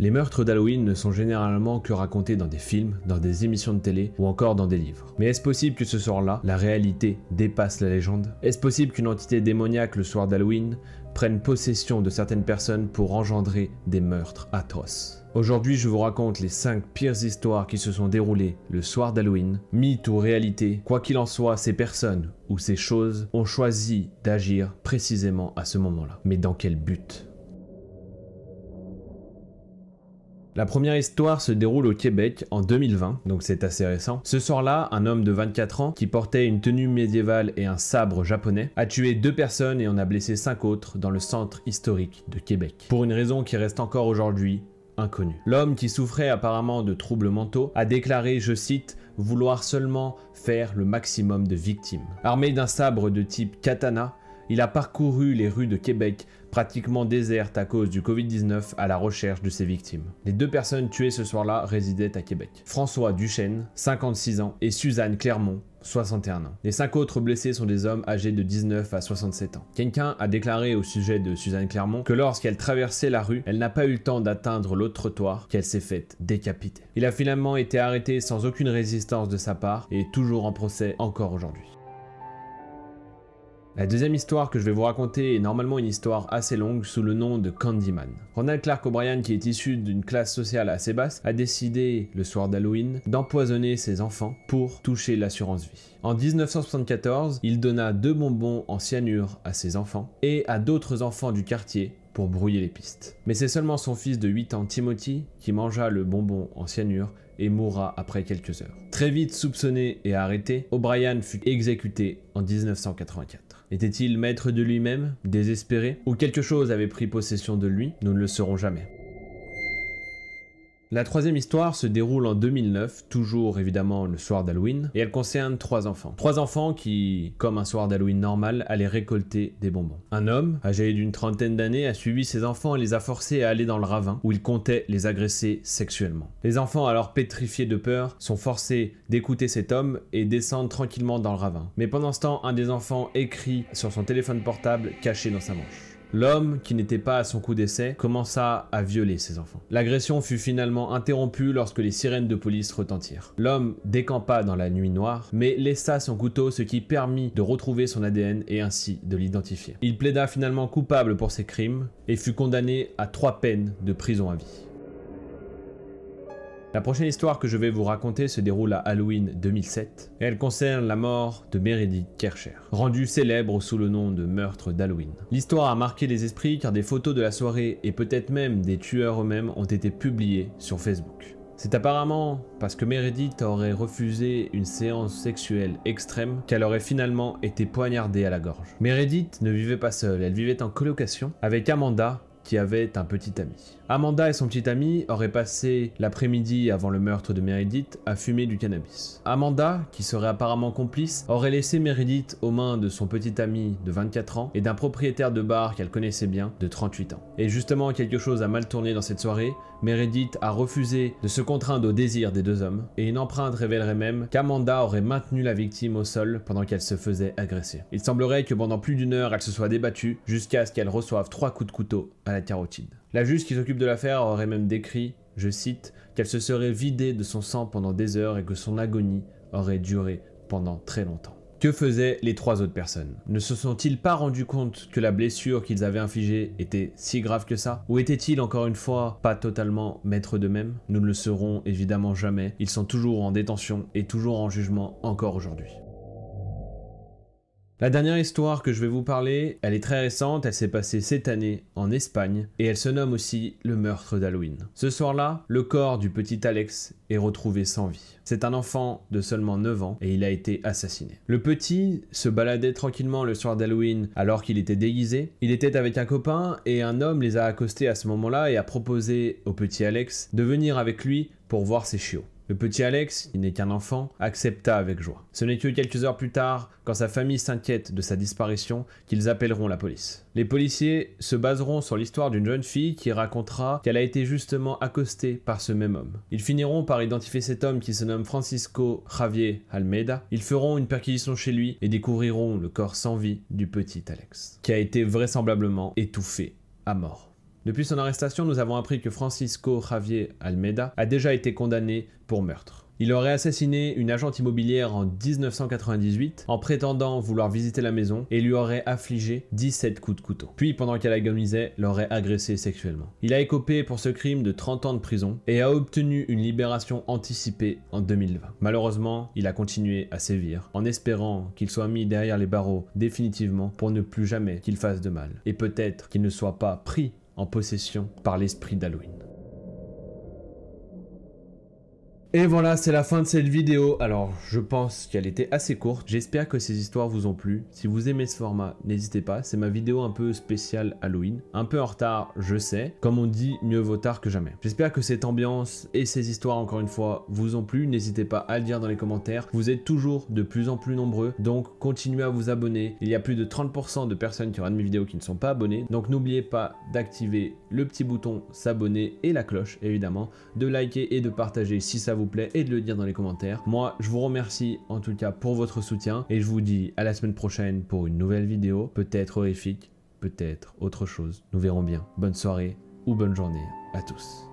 Les meurtres d'Halloween ne sont généralement que racontés dans des films, dans des émissions de télé ou encore dans des livres. Mais est-ce possible que ce soir-là, la réalité dépasse la légende Est-ce possible qu'une entité démoniaque le soir d'Halloween prenne possession de certaines personnes pour engendrer des meurtres atroces Aujourd'hui, je vous raconte les 5 pires histoires qui se sont déroulées le soir d'Halloween. Mythe ou réalité, quoi qu'il en soit, ces personnes ou ces choses ont choisi d'agir précisément à ce moment-là. Mais dans quel but La première histoire se déroule au Québec en 2020, donc c'est assez récent. Ce soir-là, un homme de 24 ans qui portait une tenue médiévale et un sabre japonais a tué deux personnes et en a blessé cinq autres dans le centre historique de Québec. Pour une raison qui reste encore aujourd'hui inconnue. L'homme qui souffrait apparemment de troubles mentaux a déclaré, je cite, vouloir seulement faire le maximum de victimes. Armé d'un sabre de type katana, il a parcouru les rues de Québec, pratiquement désertes à cause du Covid-19, à la recherche de ses victimes. Les deux personnes tuées ce soir-là résidaient à Québec. François Duchesne, 56 ans, et Suzanne Clermont, 61 ans. Les cinq autres blessés sont des hommes âgés de 19 à 67 ans. Quelqu'un a déclaré au sujet de Suzanne Clermont que lorsqu'elle traversait la rue, elle n'a pas eu le temps d'atteindre l'autre trottoir qu'elle s'est faite décapiter. Il a finalement été arrêté sans aucune résistance de sa part et est toujours en procès encore aujourd'hui. La deuxième histoire que je vais vous raconter est normalement une histoire assez longue sous le nom de Candyman. Ronald Clark O'Brien, qui est issu d'une classe sociale assez basse, a décidé, le soir d'Halloween, d'empoisonner ses enfants pour toucher l'assurance vie. En 1974, il donna deux bonbons en cyanure à ses enfants et à d'autres enfants du quartier pour brouiller les pistes. Mais c'est seulement son fils de 8 ans, Timothy, qui mangea le bonbon en cyanure et mourra après quelques heures. Très vite soupçonné et arrêté, O'Brien fut exécuté en 1984. Était-il maître de lui-même, désespéré Ou quelque chose avait pris possession de lui Nous ne le saurons jamais. La troisième histoire se déroule en 2009, toujours évidemment le soir d'Halloween, et elle concerne trois enfants. Trois enfants qui, comme un soir d'Halloween normal, allaient récolter des bonbons. Un homme, âgé d'une trentaine d'années, a suivi ses enfants et les a forcés à aller dans le ravin, où il comptait les agresser sexuellement. Les enfants, alors pétrifiés de peur, sont forcés d'écouter cet homme et descendent tranquillement dans le ravin. Mais pendant ce temps, un des enfants écrit sur son téléphone portable caché dans sa manche. L'homme, qui n'était pas à son coup d'essai, commença à violer ses enfants. L'agression fut finalement interrompue lorsque les sirènes de police retentirent. L'homme décampa dans la nuit noire, mais laissa son couteau, ce qui permit de retrouver son ADN et ainsi de l'identifier. Il plaida finalement coupable pour ses crimes et fut condamné à trois peines de prison à vie. La prochaine histoire que je vais vous raconter se déroule à Halloween 2007 et elle concerne la mort de Meredith Kercher, rendue célèbre sous le nom de meurtre d'Halloween. L'histoire a marqué les esprits car des photos de la soirée et peut-être même des tueurs eux-mêmes ont été publiées sur Facebook. C'est apparemment parce que Meredith aurait refusé une séance sexuelle extrême qu'elle aurait finalement été poignardée à la gorge. Meredith ne vivait pas seule, elle vivait en colocation avec Amanda qui avait un petit ami. Amanda et son petit ami auraient passé l'après-midi avant le meurtre de Meredith à fumer du cannabis. Amanda, qui serait apparemment complice, aurait laissé Meredith aux mains de son petit ami de 24 ans et d'un propriétaire de bar qu'elle connaissait bien de 38 ans. Et justement, quelque chose a mal tourné dans cette soirée, Meredith a refusé de se contraindre au désir des deux hommes, et une empreinte révélerait même qu'Amanda aurait maintenu la victime au sol pendant qu'elle se faisait agresser. Il semblerait que pendant plus d'une heure, elle se soit débattue jusqu'à ce qu'elle reçoive trois coups de couteau à la carotide. La juge qui s'occupe de l'affaire aurait même décrit, je cite, qu'elle se serait vidée de son sang pendant des heures et que son agonie aurait duré pendant très longtemps. Que faisaient les trois autres personnes Ne se sont-ils pas rendus compte que la blessure qu'ils avaient infligée était si grave que ça Ou étaient-ils encore une fois pas totalement maîtres d'eux-mêmes Nous ne le serons évidemment jamais, ils sont toujours en détention et toujours en jugement encore aujourd'hui. La dernière histoire que je vais vous parler, elle est très récente, elle s'est passée cette année en Espagne et elle se nomme aussi le meurtre d'Halloween. Ce soir-là, le corps du petit Alex est retrouvé sans vie. C'est un enfant de seulement 9 ans et il a été assassiné. Le petit se baladait tranquillement le soir d'Halloween alors qu'il était déguisé. Il était avec un copain et un homme les a accostés à ce moment-là et a proposé au petit Alex de venir avec lui pour voir ses chiots. Le petit Alex, qui n'est qu'un enfant, accepta avec joie. Ce n'est que quelques heures plus tard, quand sa famille s'inquiète de sa disparition, qu'ils appelleront la police. Les policiers se baseront sur l'histoire d'une jeune fille qui racontera qu'elle a été justement accostée par ce même homme. Ils finiront par identifier cet homme qui se nomme Francisco Javier Almeida. Ils feront une perquisition chez lui et découvriront le corps sans vie du petit Alex, qui a été vraisemblablement étouffé à mort. Depuis son arrestation, nous avons appris que Francisco Javier Almeida a déjà été condamné pour meurtre. Il aurait assassiné une agente immobilière en 1998 en prétendant vouloir visiter la maison et lui aurait affligé 17 coups de couteau. Puis, pendant qu'elle agonisait, l'aurait agressé sexuellement. Il a écopé pour ce crime de 30 ans de prison et a obtenu une libération anticipée en 2020. Malheureusement, il a continué à sévir en espérant qu'il soit mis derrière les barreaux définitivement pour ne plus jamais qu'il fasse de mal et peut-être qu'il ne soit pas pris en possession par l'esprit d'Halloween. Et voilà, c'est la fin de cette vidéo. Alors, je pense qu'elle était assez courte. J'espère que ces histoires vous ont plu. Si vous aimez ce format, n'hésitez pas. C'est ma vidéo un peu spéciale Halloween. Un peu en retard, je sais. Comme on dit, mieux vaut tard que jamais. J'espère que cette ambiance et ces histoires, encore une fois, vous ont plu. N'hésitez pas à le dire dans les commentaires. Vous êtes toujours de plus en plus nombreux. Donc, continuez à vous abonner. Il y a plus de 30% de personnes qui regardent mes vidéos qui ne sont pas abonnées. Donc, n'oubliez pas d'activer le petit bouton s'abonner et la cloche, évidemment. De liker et de partager si ça vous plaît et de le dire dans les commentaires. Moi, je vous remercie en tout cas pour votre soutien et je vous dis à la semaine prochaine pour une nouvelle vidéo, peut-être horrifique, peut-être autre chose, nous verrons bien. Bonne soirée ou bonne journée à tous.